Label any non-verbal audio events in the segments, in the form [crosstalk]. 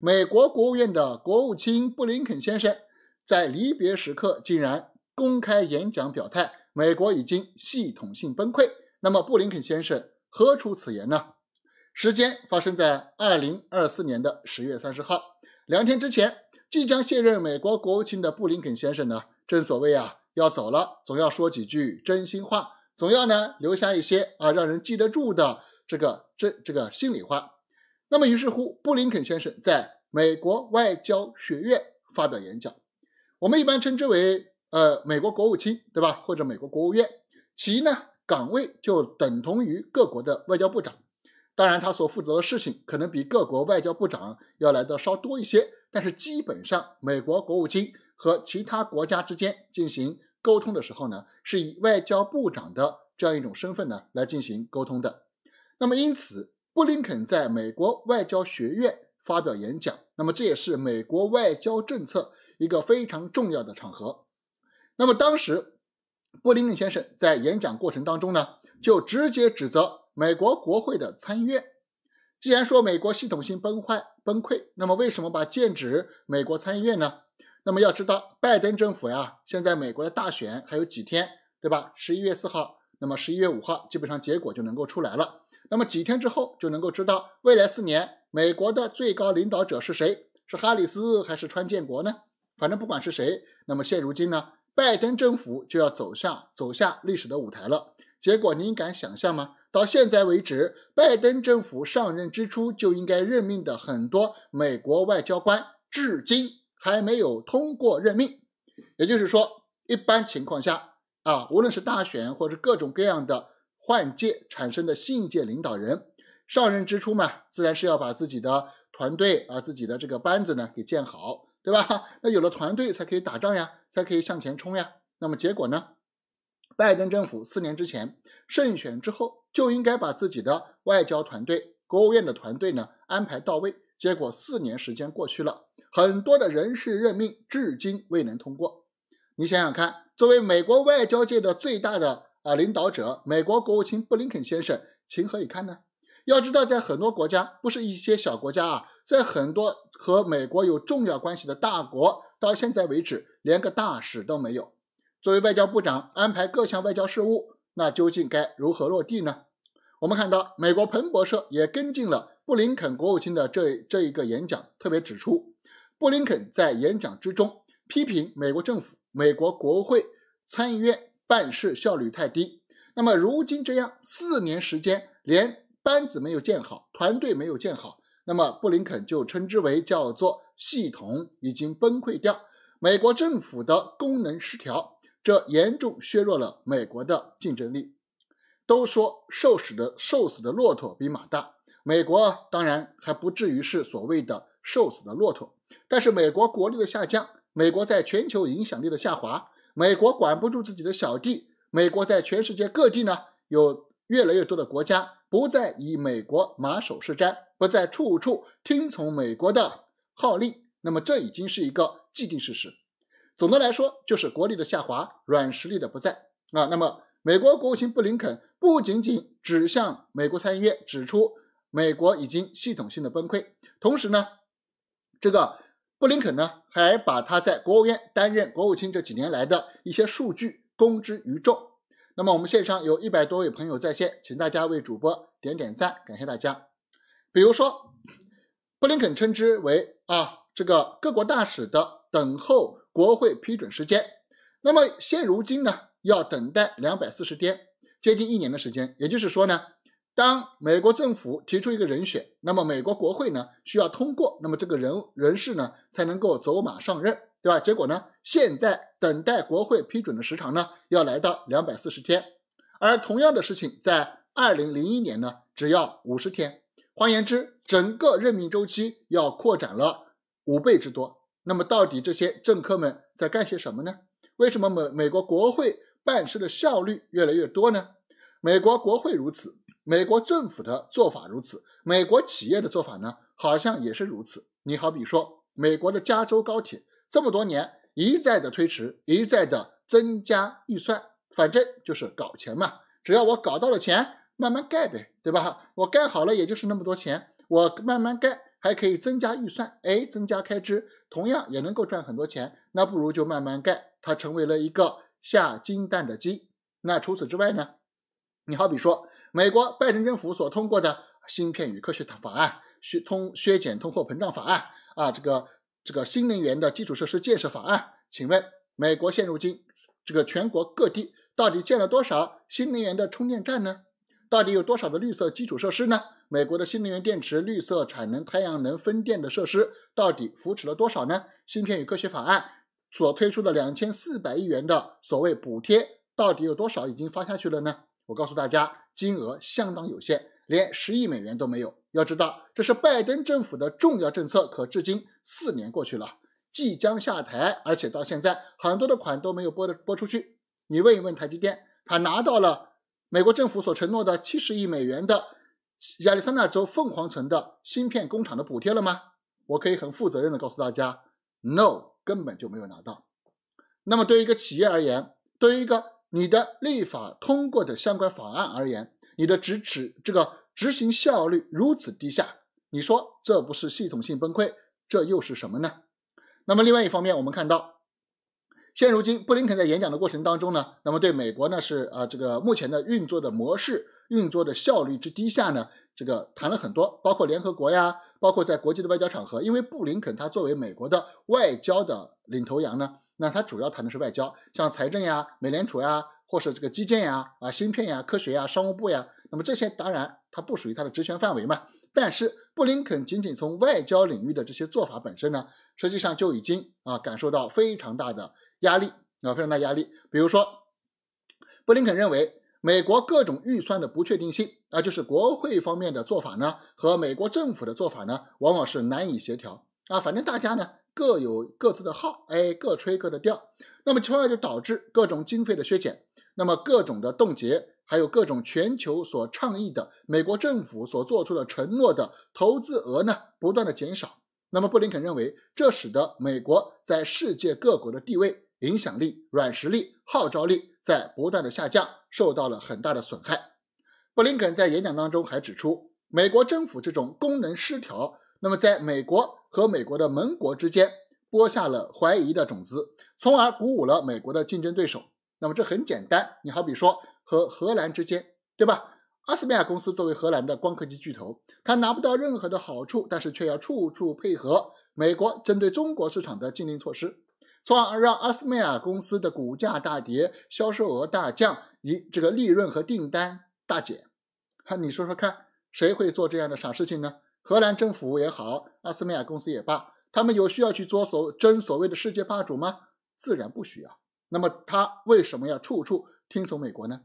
美国国务院的国务卿布林肯先生在离别时刻竟然公开演讲表态，美国已经系统性崩溃。那么布林肯先生何出此言呢？时间发生在二零二四年的十月三十号，两天之前，即将卸任美国国务卿的布林肯先生呢，正所谓啊，要走了，总要说几句真心话，总要呢留下一些啊让人记得住的这个这这个心里话。那么，于是乎，布林肯先生在美国外交学院发表演讲，我们一般称之为呃美国国务卿，对吧？或者美国国务院，其呢岗位就等同于各国的外交部长。当然，他所负责的事情可能比各国外交部长要来的稍多一些，但是基本上，美国国务卿和其他国家之间进行沟通的时候呢，是以外交部长的这样一种身份呢来进行沟通的。那么，因此。布林肯在美国外交学院发表演讲，那么这也是美国外交政策一个非常重要的场合。那么当时，布林肯先生在演讲过程当中呢，就直接指责美国国会的参议院。既然说美国系统性崩坏、崩溃，那么为什么把剑指美国参议院呢？那么要知道，拜登政府呀，现在美国的大选还有几天，对吧？十一月四号，那么十一月五号基本上结果就能够出来了。那么几天之后就能够知道未来四年美国的最高领导者是谁？是哈里斯还是川建国呢？反正不管是谁，那么现如今呢，拜登政府就要走向走下历史的舞台了。结果您敢想象吗？到现在为止，拜登政府上任之初就应该任命的很多美国外交官，至今还没有通过任命。也就是说，一般情况下啊，无论是大选或者各种各样的。换届产生的新届领导人上任之初嘛，自然是要把自己的团队啊、自己的这个班子呢给建好，对吧？[laughs] 那有了团队才可以打仗呀，才可以向前冲呀。那么结果呢？拜登政府四年之前胜选之后就应该把自己的外交团队、国务院的团队呢安排到位，结果四年时间过去了，很多的人事任命至今未能通过。你想想看，作为美国外交界的最大的。啊！领导者，美国国务卿布林肯先生情何以堪呢？要知道，在很多国家，不是一些小国家啊，在很多和美国有重要关系的大国，到现在为止连个大使都没有。作为外交部长，安排各项外交事务，那究竟该如何落地呢？我们看到，美国彭博社也跟进了布林肯国务卿的这这一个演讲，特别指出，布林肯在演讲之中批评美国政府、美国国会、参议院。办事效率太低，那么如今这样四年时间，连班子没有建好，团队没有建好，那么布林肯就称之为叫做系统已经崩溃掉，美国政府的功能失调，这严重削弱了美国的竞争力。都说瘦死的瘦死的骆驼比马大，美国当然还不至于是所谓的瘦死的骆驼，但是美国国力的下降，美国在全球影响力的下滑。美国管不住自己的小弟，美国在全世界各地呢，有越来越多的国家不再以美国马首是瞻，不再处处听从美国的号令。那么，这已经是一个既定事实。总的来说，就是国力的下滑，软实力的不在啊。那么，美国国务卿布林肯不仅仅指向美国参议院指出，美国已经系统性的崩溃，同时呢，这个。布林肯呢，还把他在国务院担任国务卿这几年来的一些数据公之于众。那么我们线上有一百多位朋友在线，请大家为主播点点赞，感谢大家。比如说，布林肯称之为啊，这个各国大使的等候国会批准时间。那么现如今呢，要等待两百四十天，接近一年的时间。也就是说呢。当美国政府提出一个人选，那么美国国会呢需要通过，那么这个人人士呢才能够走马上任，对吧？结果呢，现在等待国会批准的时长呢要来到两百四十天，而同样的事情在二零零一年呢只要五十天。换言之，整个任命周期要扩展了五倍之多。那么到底这些政客们在干些什么呢？为什么美美国国会办事的效率越来越多呢？美国国会如此。美国政府的做法如此，美国企业的做法呢？好像也是如此。你好比说，美国的加州高铁这么多年一再的推迟，一再的增加预算，反正就是搞钱嘛。只要我搞到了钱，慢慢盖呗，对吧？我盖好了也就是那么多钱，我慢慢盖还可以增加预算，哎，增加开支，同样也能够赚很多钱。那不如就慢慢盖，它成为了一个下金蛋的鸡。那除此之外呢？你好比说。美国拜登政府所通过的《芯片与科学法案》、削通削减通货膨胀法案、啊，这个这个新能源的基础设施建设法案，请问美国现如今这个全国各地到底建了多少新能源的充电站呢？到底有多少的绿色基础设施呢？美国的新能源电池、绿色产能、太阳能分电的设施到底扶持了多少呢？《芯片与科学法案》所推出的两千四百亿元的所谓补贴，到底有多少已经发下去了呢？我告诉大家。金额相当有限，连十亿美元都没有。要知道，这是拜登政府的重要政策，可至今四年过去了，即将下台，而且到现在很多的款都没有拨的拨出去。你问一问台积电，他拿到了美国政府所承诺的七十亿美元的亚利桑那州凤凰城的芯片工厂的补贴了吗？我可以很负责任的告诉大家，No，根本就没有拿到。那么，对于一个企业而言，对于一个你的立法通过的相关法案而言，你的执持这个执行效率如此低下，你说这不是系统性崩溃，这又是什么呢？那么另外一方面，我们看到，现如今布林肯在演讲的过程当中呢，那么对美国呢是啊这个目前的运作的模式、运作的效率之低下呢，这个谈了很多，包括联合国呀，包括在国际的外交场合，因为布林肯他作为美国的外交的领头羊呢。那它主要谈的是外交，像财政呀、美联储呀，或是这个基建呀、啊芯片呀、科学呀、商务部呀，那么这些当然它不属于它的职权范围嘛。但是布林肯仅仅从外交领域的这些做法本身呢，实际上就已经啊感受到非常大的压力啊非常大压力。比如说，布林肯认为美国各种预算的不确定性啊，就是国会方面的做法呢和美国政府的做法呢往往是难以协调啊，反正大家呢。各有各自的号，哎，各吹各的调，那么从而就导致各种经费的削减，那么各种的冻结，还有各种全球所倡议的美国政府所做出的承诺的投资额呢，不断的减少。那么布林肯认为，这使得美国在世界各国的地位、影响力、软实力、号召力在不断的下降，受到了很大的损害。布林肯在演讲当中还指出，美国政府这种功能失调，那么在美国。和美国的盟国之间播下了怀疑的种子，从而鼓舞了美国的竞争对手。那么这很简单，你好比说和荷兰之间，对吧？阿斯麦尔公司作为荷兰的光刻机巨头，它拿不到任何的好处，但是却要处处配合美国针对中国市场的禁令措施，从而让阿斯麦尔公司的股价大跌，销售额大降，以这个利润和订单大减。哈，你说说看，谁会做这样的傻事情呢？荷兰政府也好，阿斯梅亚公司也罢，他们有需要去做所争所谓的世界霸主吗？自然不需要。那么他为什么要处处听从美国呢？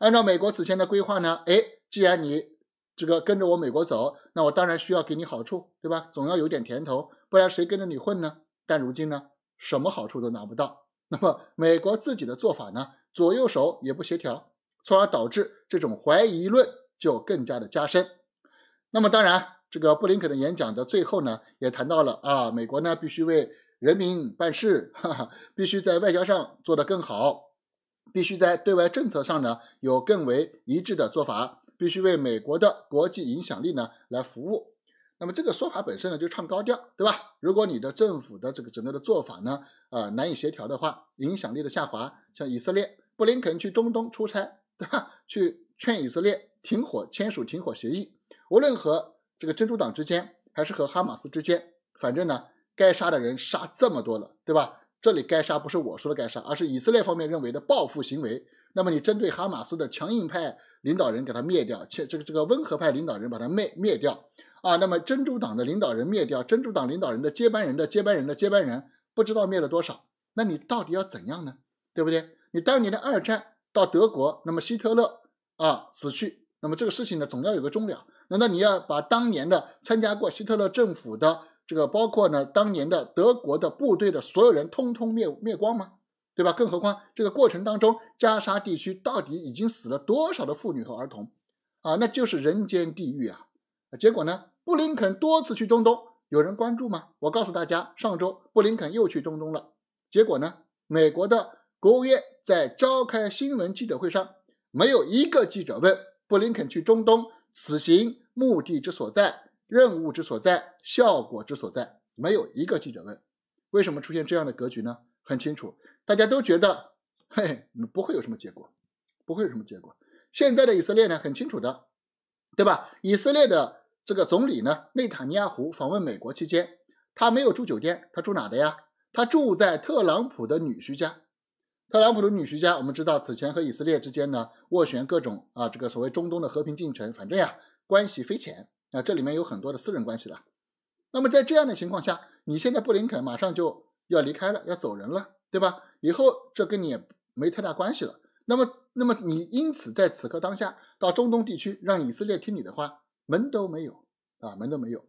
按照美国此前的规划呢？哎，既然你这个跟着我美国走，那我当然需要给你好处，对吧？总要有点甜头，不然谁跟着你混呢？但如今呢，什么好处都拿不到。那么美国自己的做法呢？左右手也不协调，从而导致这种怀疑论就更加的加深。那么当然。这个布林肯的演讲的最后呢，也谈到了啊，美国呢必须为人民办事，哈哈，必须在外交上做得更好，必须在对外政策上呢有更为一致的做法，必须为美国的国际影响力呢来服务。那么这个说法本身呢就唱高调，对吧？如果你的政府的这个整个的做法呢啊难以协调的话，影响力的下滑，像以色列，布林肯去中东出差，对吧？去劝以色列停火，签署停火协议，无论和。这个珍珠党之间，还是和哈马斯之间，反正呢，该杀的人杀这么多了，对吧？这里该杀不是我说的该杀，而是以色列方面认为的报复行为。那么你针对哈马斯的强硬派领导人给他灭掉，且这个这个温和派领导人把他灭灭掉啊，那么珍珠党的领导人灭掉，珍珠党领导人的接班人的接班人的接班人不知道灭了多少，那你到底要怎样呢？对不对？你当年的二战到德国，那么希特勒啊死去，那么这个事情呢，总要有个终了。难道你要把当年的参加过希特勒政府的这个，包括呢当年的德国的部队的所有人，通通灭灭光吗？对吧？更何况这个过程当中，加沙地区到底已经死了多少的妇女和儿童啊？那就是人间地狱啊！结果呢？布林肯多次去中东，有人关注吗？我告诉大家，上周布林肯又去中东了。结果呢？美国的国务院在召开新闻记者会上，没有一个记者问布林肯去中东。此行目的之所在，任务之所在，效果之所在，没有一个记者问，为什么出现这样的格局呢？很清楚，大家都觉得，嘿，不会有什么结果，不会有什么结果。现在的以色列呢，很清楚的，对吧？以色列的这个总理呢，内塔尼亚胡访问美国期间，他没有住酒店，他住哪的呀？他住在特朗普的女婿家。特朗普的女婿家，我们知道此前和以色列之间呢斡旋各种啊，这个所谓中东的和平进程，反正呀关系匪浅啊，这里面有很多的私人关系了。那么在这样的情况下，你现在布林肯马上就要离开了，要走人了，对吧？以后这跟你也没太大关系了。那么，那么你因此在此刻当下到中东地区让以色列听你的话，门都没有啊，门都没有。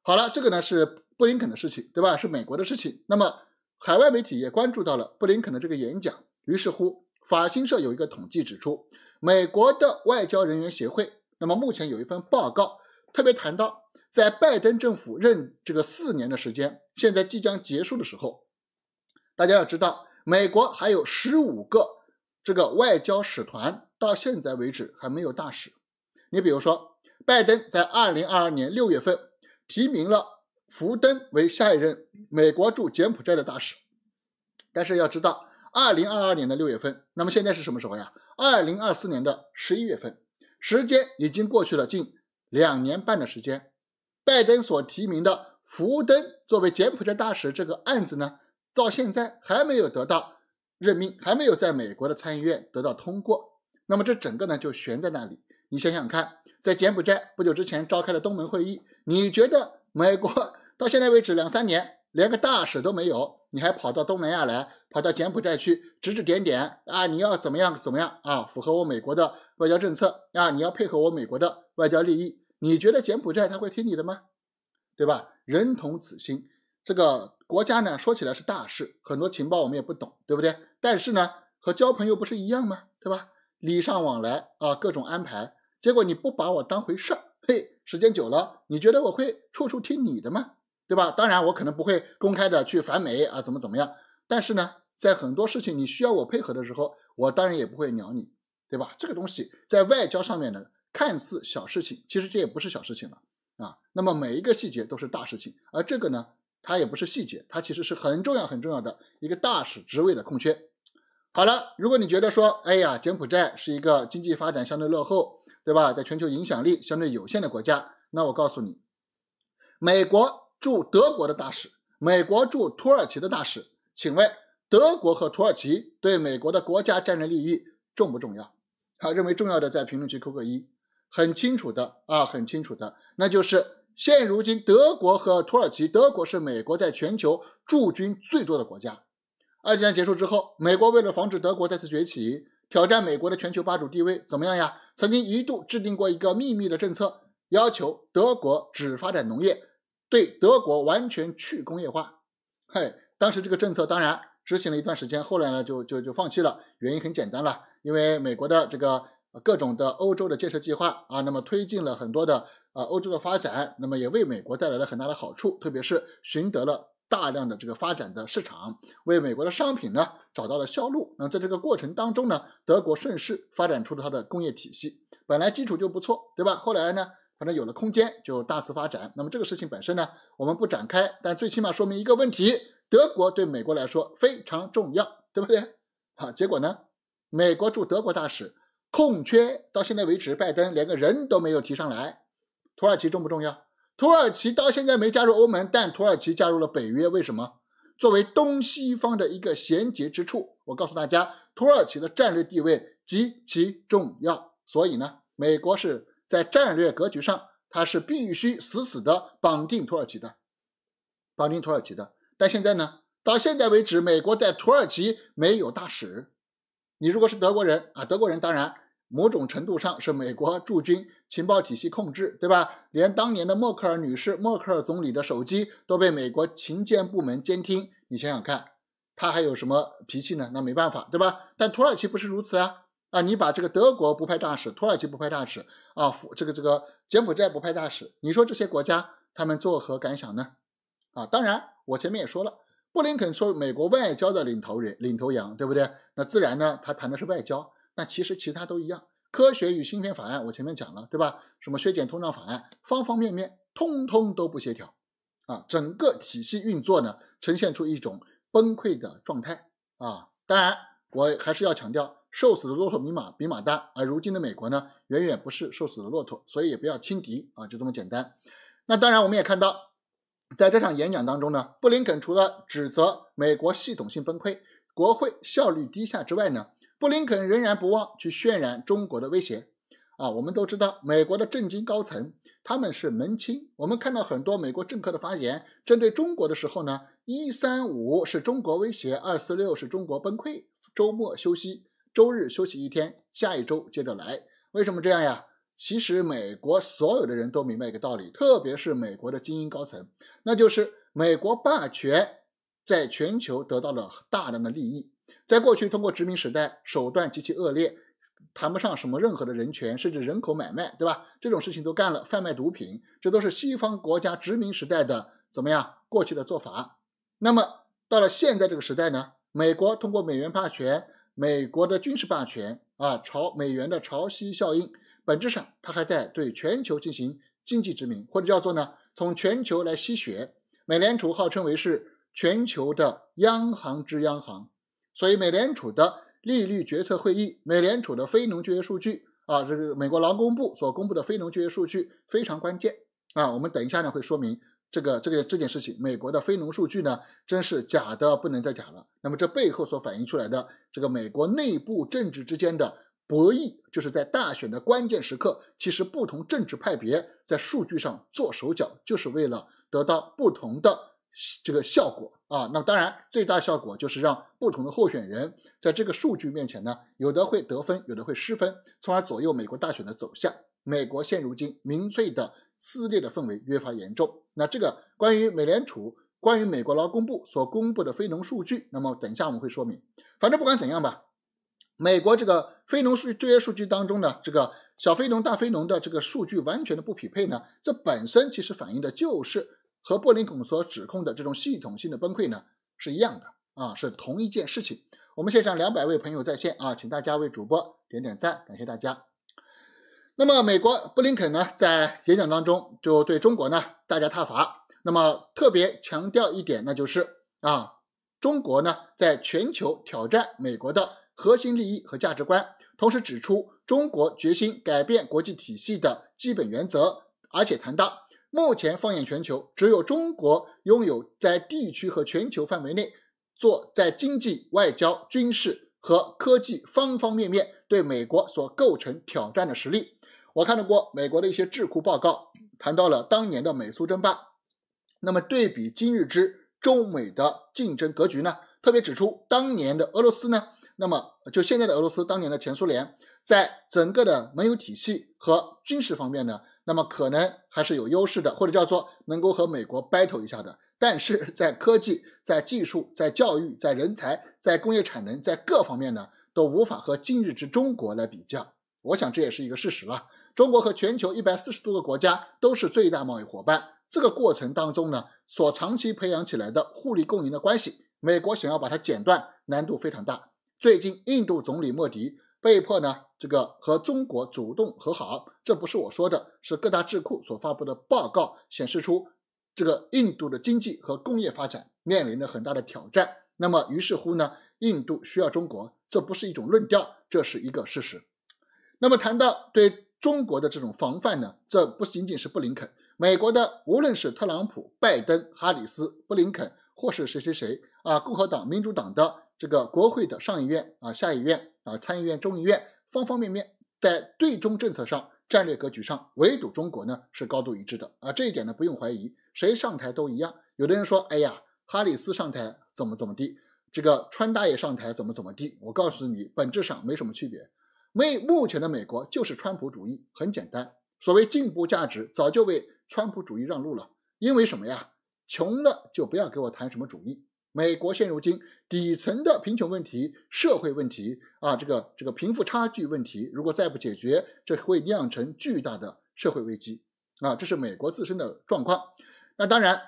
好了，这个呢是布林肯的事情，对吧？是美国的事情。那么。海外媒体也关注到了布林肯的这个演讲。于是乎，法新社有一个统计指出，美国的外交人员协会，那么目前有一份报告特别谈到，在拜登政府任这个四年的时间，现在即将结束的时候，大家要知道，美国还有十五个这个外交使团到现在为止还没有大使。你比如说，拜登在二零二二年六月份提名了。福登为下一任美国驻柬埔寨的大使，但是要知道，二零二二年的六月份，那么现在是什么时候呀？二零二四年的十一月份，时间已经过去了近两年半的时间。拜登所提名的福登作为柬埔寨大使这个案子呢，到现在还没有得到任命，还没有在美国的参议院得到通过。那么这整个呢就悬在那里。你想想看，在柬埔寨不久之前召开了东盟会议，你觉得美国？到现在为止两三年，连个大使都没有，你还跑到东南亚来，跑到柬埔寨去指指点点啊！你要怎么样怎么样啊？符合我美国的外交政策啊？你要配合我美国的外交利益？你觉得柬埔寨他会听你的吗？对吧？人同此心，这个国家呢，说起来是大事，很多情报我们也不懂，对不对？但是呢，和交朋友不是一样吗？对吧？礼尚往来啊，各种安排，结果你不把我当回事，嘿，时间久了，你觉得我会处处听你的吗？对吧？当然，我可能不会公开的去反美啊，怎么怎么样？但是呢，在很多事情你需要我配合的时候，我当然也不会鸟你，对吧？这个东西在外交上面呢，看似小事情，其实这也不是小事情了啊。那么每一个细节都是大事情，而这个呢，它也不是细节，它其实是很重要、很重要的一个大使职位的空缺。好了，如果你觉得说，哎呀，柬埔寨是一个经济发展相对落后，对吧？在全球影响力相对有限的国家，那我告诉你，美国。驻德国的大使，美国驻土耳其的大使，请问德国和土耳其对美国的国家战略利益重不重要？啊，认为重要的在评论区扣个一。很清楚的啊，很清楚的，那就是现如今德国和土耳其，德国是美国在全球驻军最多的国家。二战结束之后，美国为了防止德国再次崛起，挑战美国的全球霸主地位，怎么样呀？曾经一度制定过一个秘密的政策，要求德国只发展农业。对德国完全去工业化，嘿，当时这个政策当然执行了一段时间，后来呢就就就放弃了，原因很简单了，因为美国的这个各种的欧洲的建设计划啊，那么推进了很多的呃欧洲的发展，那么也为美国带来了很大的好处，特别是寻得了大量的这个发展的市场，为美国的商品呢找到了销路。那在这个过程当中呢，德国顺势发展出了它的工业体系，本来基础就不错，对吧？后来呢？反正有了空间就大肆发展，那么这个事情本身呢，我们不展开，但最起码说明一个问题：德国对美国来说非常重要，对不对？好，结果呢，美国驻德国大使空缺到现在为止，拜登连个人都没有提上来。土耳其重不重要？土耳其到现在没加入欧盟，但土耳其加入了北约，为什么？作为东西方的一个衔接之处，我告诉大家，土耳其的战略地位极其重要。所以呢，美国是。在战略格局上，它是必须死死的绑定土耳其的，绑定土耳其的。但现在呢，到现在为止，美国在土耳其没有大使。你如果是德国人啊，德国人当然某种程度上是美国驻军情报体系控制，对吧？连当年的默克尔女士、默克尔总理的手机都被美国情监部门监听，你想想看，他还有什么脾气呢？那没办法，对吧？但土耳其不是如此啊。啊，你把这个德国不派大使，土耳其不派大使，啊，这个这个柬埔寨不派大使，你说这些国家他们作何感想呢？啊，当然我前面也说了，布林肯说美国外交的领头人、领头羊，对不对？那自然呢，他谈的是外交。那其实其他都一样，科学与芯片法案，我前面讲了，对吧？什么削减通胀法案，方方面面通通都不协调，啊，整个体系运作呢，呈现出一种崩溃的状态啊。当然，我还是要强调。瘦死的骆驼比马比马大，而如今的美国呢，远远不是瘦死的骆驼，所以也不要轻敌啊，就这么简单。那当然，我们也看到，在这场演讲当中呢，布林肯除了指责美国系统性崩溃、国会效率低下之外呢，布林肯仍然不忘去渲染中国的威胁啊。我们都知道，美国的政经高层他们是门清，我们看到很多美国政客的发言针对中国的时候呢，一三五是中国威胁，二四六是中国崩溃，周末休息。周日休息一天，下一周接着来。为什么这样呀？其实美国所有的人都明白一个道理，特别是美国的精英高层，那就是美国霸权在全球得到了大量的利益。在过去，通过殖民时代手段极其恶劣，谈不上什么任何的人权，甚至人口买卖，对吧？这种事情都干了，贩卖毒品，这都是西方国家殖民时代的怎么样过去的做法。那么到了现在这个时代呢？美国通过美元霸权。美国的军事霸权啊，潮美元的潮汐效应，本质上它还在对全球进行经济殖民，或者叫做呢，从全球来吸血。美联储号称为是全球的央行之央行，所以美联储的利率决策会议，美联储的非农就业数据啊，这个美国劳工部所公布的非农就业数据非常关键啊，我们等一下呢会说明。这个这个这件事情，美国的非农数据呢，真是假的不能再假了。那么这背后所反映出来的，这个美国内部政治之间的博弈，就是在大选的关键时刻，其实不同政治派别在数据上做手脚，就是为了得到不同的这个效果啊。那当然，最大效果就是让不同的候选人在这个数据面前呢，有的会得分，有的会失分，从而左右美国大选的走向。美国现如今民粹的。撕裂的氛围越发严重。那这个关于美联储、关于美国劳工部所公布的非农数据，那么等一下我们会说明。反正不管怎样吧，美国这个非农数据、就业数据当中呢，这个小非农、大非农的这个数据完全的不匹配呢，这本身其实反映的就是和布林肯所指控的这种系统性的崩溃呢是一样的啊，是同一件事情。我们线上两百位朋友在线啊，请大家为主播点点赞，感谢大家。那么，美国布林肯呢，在演讲当中就对中国呢大加挞伐。那么特别强调一点，那就是啊，中国呢在全球挑战美国的核心利益和价值观。同时指出，中国决心改变国际体系的基本原则，而且谈到目前放眼全球，只有中国拥有在地区和全球范围内做在经济、外交、军事和科技方方面面对美国所构成挑战的实力。我看到过美国的一些智库报告，谈到了当年的美苏争霸。那么对比今日之中美的竞争格局呢？特别指出，当年的俄罗斯呢？那么就现在的俄罗斯，当年的前苏联，在整个的盟友体系和军事方面呢？那么可能还是有优势的，或者叫做能够和美国 battle 一下的。但是 [laughs] 在科技、在技术、在教育、在人才、在工业产能在各方面呢，都无法和今日之中国来比较。我想这也是一个事实了。中国和全球一百四十多个国家都是最大贸易伙伴。这个过程当中呢，所长期培养起来的互利共赢的关系，美国想要把它剪断难度非常大。最近，印度总理莫迪被迫呢，这个和中国主动和好。这不是我说的，是各大智库所发布的报告显示出，这个印度的经济和工业发展面临着很大的挑战。那么，于是乎呢，印度需要中国。这不是一种论调，这是一个事实。那么谈到对中国的这种防范呢，这不仅仅是布林肯，美国的无论是特朗普、拜登、哈里斯、布林肯，或是谁谁谁啊，共和党、民主党的这个国会的上议院啊、下议院啊、参议院、众议院，方方面面在对中政策上、战略格局上围堵中国呢，是高度一致的啊，这一点呢不用怀疑，谁上台都一样。有的人说，哎呀，哈里斯上台怎么怎么地，这个川大爷上台怎么怎么地，我告诉你，本质上没什么区别。为目前的美国就是川普主义，很简单。所谓进步价值早就为川普主义让路了。因为什么呀？穷了就不要给我谈什么主义。美国现如今底层的贫穷问题、社会问题啊，这个这个贫富差距问题，如果再不解决，这会酿成巨大的社会危机啊！这是美国自身的状况。那当然，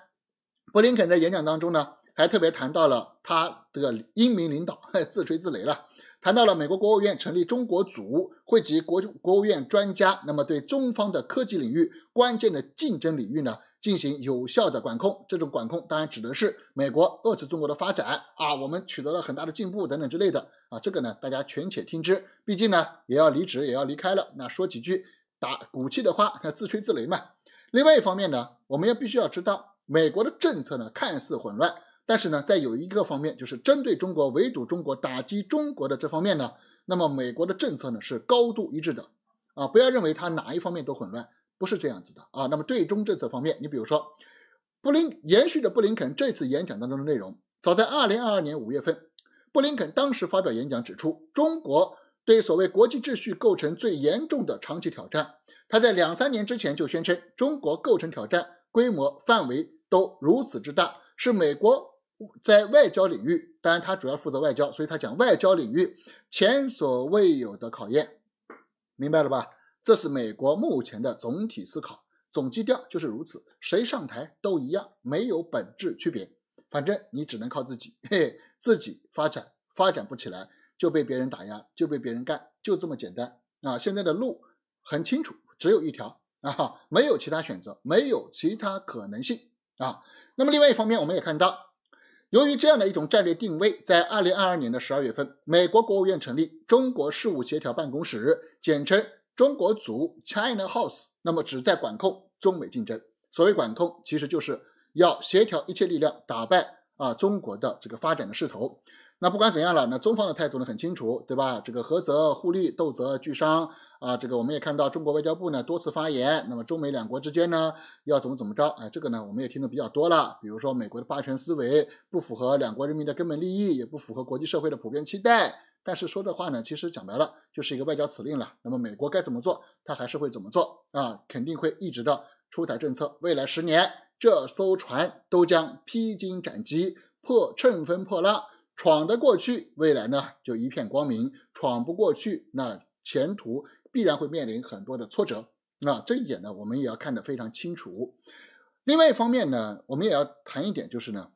布林肯在演讲当中呢，还特别谈到了他的英明领导，[laughs] 自吹自擂了。谈到了美国国务院成立中国组，汇集国国务院专家，那么对中方的科技领域、关键的竞争领域呢，进行有效的管控。这种管控当然指的是美国遏制中国的发展啊，我们取得了很大的进步等等之类的啊，这个呢，大家权且听之。毕竟呢，也要离职，也要离开了，那说几句打骨气的话，那自吹自擂嘛。另外一方面呢，我们也必须要知道，美国的政策呢，看似混乱。但是呢，在有一个方面，就是针对中国围堵中国、打击中国的这方面呢，那么美国的政策呢是高度一致的啊！不要认为它哪一方面都混乱，不是这样子的啊。那么对中政策方面，你比如说，布林延续着布林肯这次演讲当中的内容，早在二零二二年五月份，布林肯当时发表演讲指出，中国对所谓国际秩序构成最严重的长期挑战。他在两三年之前就宣称，中国构成挑战规模范围都如此之大，是美国。在外交领域，当然他主要负责外交，所以他讲外交领域前所未有的考验，明白了吧？这是美国目前的总体思考，总基调就是如此。谁上台都一样，没有本质区别，反正你只能靠自己，嘿，自己发展，发展不起来就被别人打压，就被别人干，就这么简单啊！现在的路很清楚，只有一条啊，没有其他选择，没有其他可能性啊。那么另外一方面，我们也看到。由于这样的一种战略定位，在二零二二年的十二月份，美国国务院成立中国事务协调办公室，简称中国组 （China House），那么旨在管控中美竞争。所谓管控，其实就是要协调一切力量，打败啊中国的这个发展的势头。那不管怎样了，那中方的态度呢很清楚，对吧？这个和则互利，斗则俱伤。啊，这个我们也看到中国外交部呢多次发言，那么中美两国之间呢要怎么怎么着？哎，这个呢我们也听得比较多了，比如说美国的霸权思维不符合两国人民的根本利益，也不符合国际社会的普遍期待。但是说的话呢，其实讲白了就是一个外交辞令了。那么美国该怎么做，他还是会怎么做啊？肯定会一直的出台政策。未来十年，这艘船都将披荆斩棘，破乘风破浪，闯得过去，未来呢就一片光明；闯不过去，那前途。必然会面临很多的挫折，那这一点呢，我们也要看得非常清楚。另外一方面呢，我们也要谈一点，就是呢，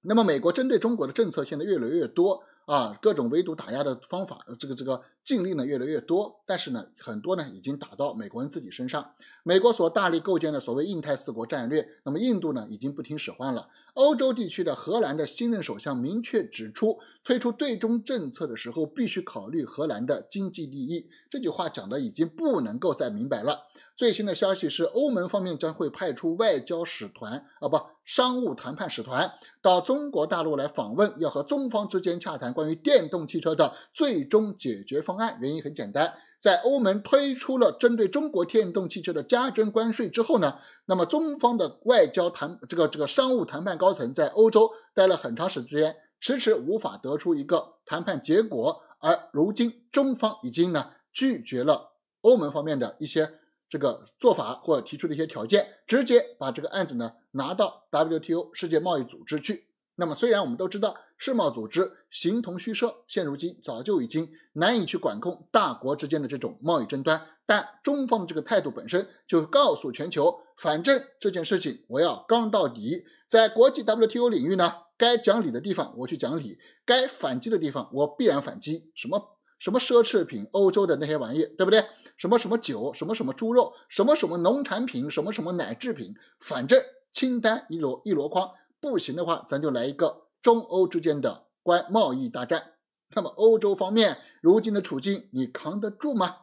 那么美国针对中国的政策现在越来越多。啊，各种围堵打压的方法，这个这个禁令呢越来越多，但是呢，很多呢已经打到美国人自己身上。美国所大力构建的所谓印太四国战略，那么印度呢已经不听使唤了。欧洲地区的荷兰的新任首相明确指出，推出对中政策的时候必须考虑荷兰的经济利益。这句话讲的已经不能够再明白了。最新的消息是，欧盟方面将会派出外交使团啊，不，商务谈判使团到中国大陆来访问，要和中方之间洽谈关于电动汽车的最终解决方案。原因很简单，在欧盟推出了针对中国电动汽车的加征关税之后呢，那么中方的外交谈这个这个商务谈判高层在欧洲待了很长时间，迟迟无法得出一个谈判结果，而如今中方已经呢拒绝了欧盟方面的一些。这个做法或提出的一些条件，直接把这个案子呢拿到 WTO 世界贸易组织去。那么，虽然我们都知道世贸组织形同虚设，现如今早就已经难以去管控大国之间的这种贸易争端，但中方的这个态度本身就告诉全球，反正这件事情我要刚到底。在国际 WTO 领域呢，该讲理的地方我去讲理，该反击的地方我必然反击。什么？什么奢侈品、欧洲的那些玩意，对不对？什么什么酒、什么什么猪肉、什么什么农产品、什么什么奶制品，反正清单一箩一箩筐。不行的话，咱就来一个中欧之间的关贸易大战。那么欧洲方面如今的处境，你扛得住吗？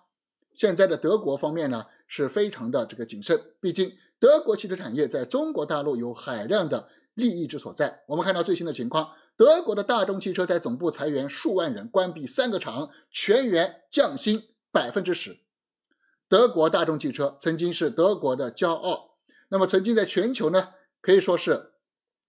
现在的德国方面呢，是非常的这个谨慎，毕竟德国汽车产业在中国大陆有海量的利益之所在。我们看到最新的情况。德国的大众汽车在总部裁员数万人，关闭三个厂，全员降薪百分之十。德国大众汽车曾经是德国的骄傲，那么曾经在全球呢，可以说是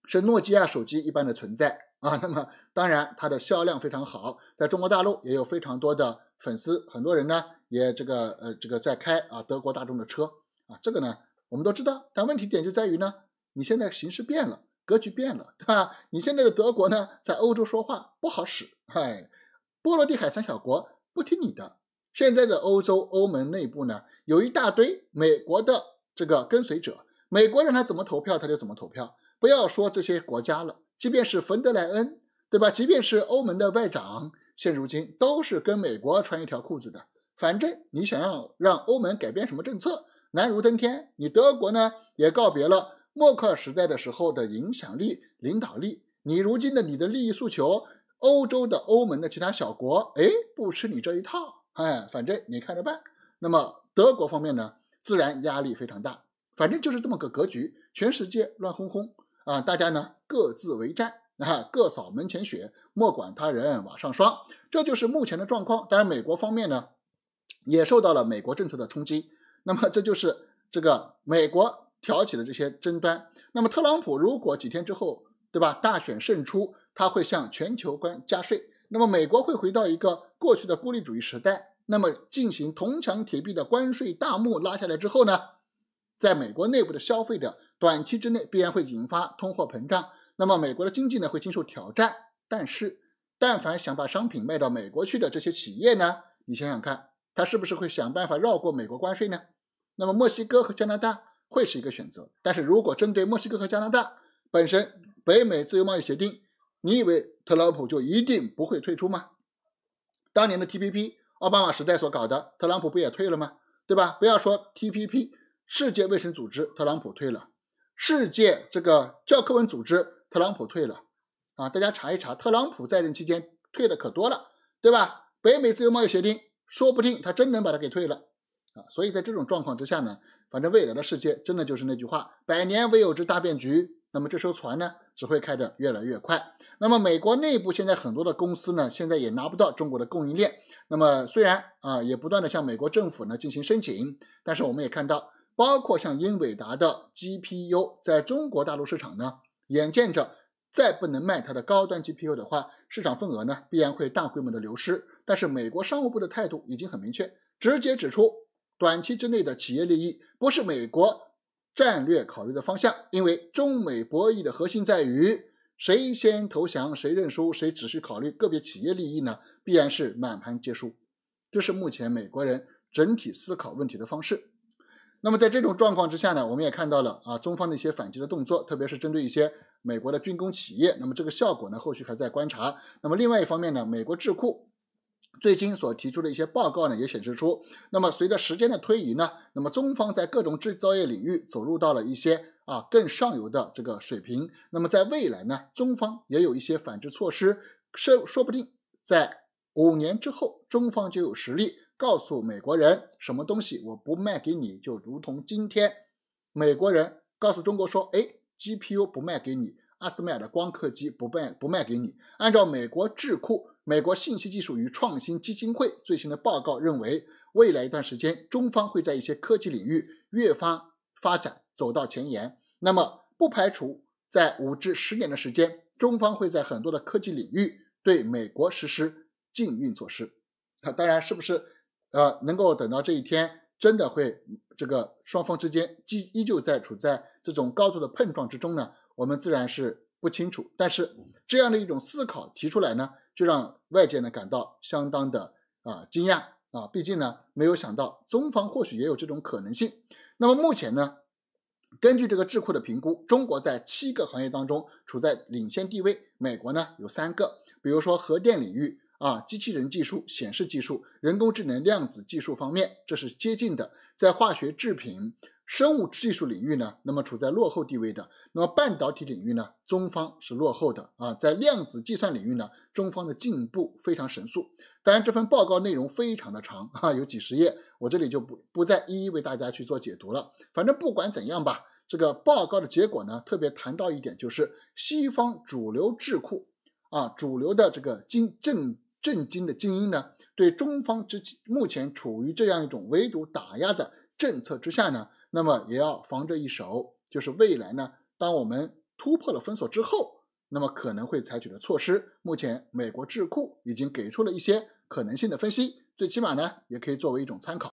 是诺基亚手机一般的存在啊。[laughs] 那么当然，它的销量非常好，在中国大陆也有非常多的粉丝，很多人呢也这个呃这个在开啊德国大众的车啊，这个呢我们都知道。但问题点就在于呢，你现在形势变了。格局变了，对吧？你现在的德国呢，在欧洲说话不好使。哎，波罗的海三小国不听你的。现在的欧洲欧盟内部呢，有一大堆美国的这个跟随者，美国让他怎么投票他就怎么投票。不要说这些国家了，即便是冯德莱恩，对吧？即便是欧盟的外长，现如今都是跟美国穿一条裤子的。反正你想要让欧盟改变什么政策，难如登天。你德国呢，也告别了。默克尔时代的时候的影响力、领导力，你如今的你的利益诉求，欧洲的欧盟的其他小国，哎，不吃你这一套，哎，反正你看着办。那么德国方面呢，自然压力非常大。反正就是这么个格局，全世界乱哄哄啊，大家呢各自为战啊，各扫门前雪，莫管他人瓦上霜。这就是目前的状况。当然，美国方面呢，也受到了美国政策的冲击。那么，这就是这个美国。挑起了这些争端。那么，特朗普如果几天之后，对吧？大选胜出，他会向全球关加税。那么，美国会回到一个过去的孤立主义时代。那么，进行铜墙铁壁的关税大幕拉下来之后呢？在美国内部的消费者短期之内必然会引发通货膨胀。那么，美国的经济呢会经受挑战。但是，但凡想把商品卖到美国去的这些企业呢，你想想看，他是不是会想办法绕过美国关税呢？那么，墨西哥和加拿大？会是一个选择，但是如果针对墨西哥和加拿大本身北美自由贸易协定，你以为特朗普就一定不会退出吗？当年的 T P P 奥巴马时代所搞的，特朗普不也退了吗？对吧？不要说 T P P，世界卫生组织特朗普退了，世界这个教科文组织特朗普退了啊！大家查一查，特朗普在任期间退的可多了，对吧？北美自由贸易协定，说不定他真能把它给退了啊！所以在这种状况之下呢？反正未来的世界真的就是那句话，百年未有之大变局。那么这艘船呢，只会开得越来越快。那么美国内部现在很多的公司呢，现在也拿不到中国的供应链。那么虽然啊，也不断的向美国政府呢进行申请，但是我们也看到，包括像英伟达的 GPU，在中国大陆市场呢，眼见着再不能卖它的高端 GPU 的话，市场份额呢必然会大规模的流失。但是美国商务部的态度已经很明确，直接指出。短期之内的企业利益不是美国战略考虑的方向，因为中美博弈的核心在于谁先投降、谁认输、谁只需考虑个别企业利益呢？必然是满盘皆输。这是目前美国人整体思考问题的方式。那么在这种状况之下呢，我们也看到了啊，中方的一些反击的动作，特别是针对一些美国的军工企业。那么这个效果呢，后续还在观察。那么另外一方面呢，美国智库。最近所提出的一些报告呢，也显示出，那么随着时间的推移呢，那么中方在各种制造业领域走入到了一些啊更上游的这个水平。那么在未来呢，中方也有一些反制措施，说说不定在五年之后，中方就有实力告诉美国人什么东西我不卖给你，就如同今天美国人告诉中国说，哎，GPU 不卖给你，阿斯麦的光刻机不卖不卖给你，按照美国智库。美国信息技术与创新基金会最新的报告认为，未来一段时间，中方会在一些科技领域越发发展，走到前沿。那么，不排除在五至十年的时间，中方会在很多的科技领域对美国实施禁运措施。那 [laughs] 当然，是不是呃能够等到这一天，真的会这个双方之间依依旧在处在这种高度的碰撞之中呢？我们自然是不清楚。但是这样的一种思考提出来呢，就让。外界呢感到相当的啊惊讶啊，毕竟呢没有想到中方或许也有这种可能性。那么目前呢，根据这个智库的评估，中国在七个行业当中处在领先地位，美国呢有三个，比如说核电领域啊、机器人技术、显示技术、人工智能、量子技术方面，这是接近的。在化学制品。生物技术领域呢，那么处在落后地位的；那么半导体领域呢，中方是落后的啊。在量子计算领域呢，中方的进步非常神速。当然，这份报告内容非常的长啊，有几十页，我这里就不不再一一为大家去做解读了。反正不管怎样吧，这个报告的结果呢，特别谈到一点，就是西方主流智库啊，主流的这个精政政经的精英呢，对中方之目前处于这样一种围堵打压的政策之下呢。那么也要防这一手，就是未来呢，当我们突破了封锁之后，那么可能会采取的措施。目前，美国智库已经给出了一些可能性的分析，最起码呢，也可以作为一种参考。